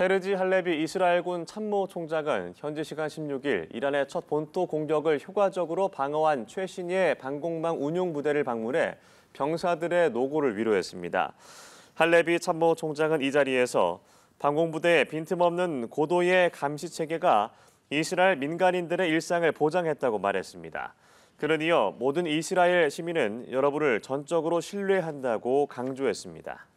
헤르지 할레비 이스라엘군 참모 총장은 현지 시간 16일 이란의 첫 본토 공격을 효과적으로 방어한 최신의 방공망 운용 부대를 방문해 병사들의 노고를 위로했습니다. 할레비 참모 총장은 이 자리에서 방공부대의 빈틈없는 고도의 감시 체계가 이스라엘 민간인들의 일상을 보장했다고 말했습니다. 그는 이어 모든 이스라엘 시민은 여러분을 전적으로 신뢰한다고 강조했습니다.